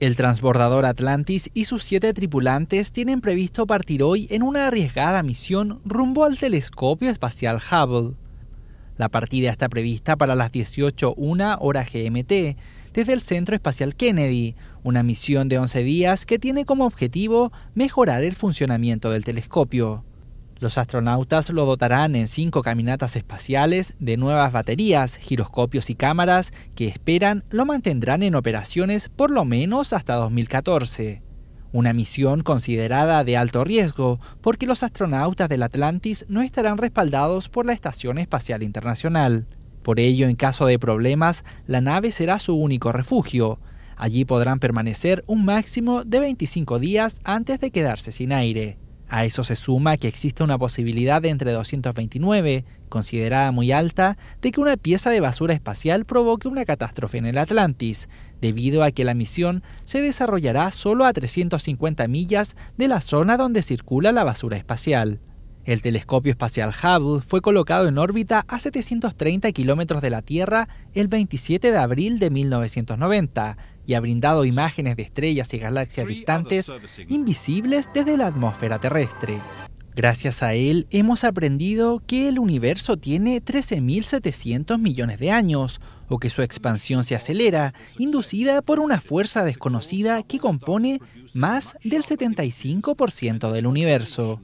El transbordador Atlantis y sus siete tripulantes tienen previsto partir hoy en una arriesgada misión rumbo al telescopio espacial Hubble. La partida está prevista para las 18.01 hora GMT desde el Centro Espacial Kennedy, una misión de 11 días que tiene como objetivo mejorar el funcionamiento del telescopio. Los astronautas lo dotarán en cinco caminatas espaciales de nuevas baterías, giroscopios y cámaras que esperan lo mantendrán en operaciones por lo menos hasta 2014. Una misión considerada de alto riesgo porque los astronautas del Atlantis no estarán respaldados por la Estación Espacial Internacional. Por ello, en caso de problemas, la nave será su único refugio. Allí podrán permanecer un máximo de 25 días antes de quedarse sin aire. A eso se suma que existe una posibilidad de entre 229, considerada muy alta, de que una pieza de basura espacial provoque una catástrofe en el Atlantis, debido a que la misión se desarrollará solo a 350 millas de la zona donde circula la basura espacial. El telescopio espacial Hubble fue colocado en órbita a 730 kilómetros de la Tierra el 27 de abril de 1990, y ha brindado imágenes de estrellas y galaxias distantes invisibles desde la atmósfera terrestre. Gracias a él hemos aprendido que el universo tiene 13.700 millones de años, o que su expansión se acelera, inducida por una fuerza desconocida que compone más del 75% del universo.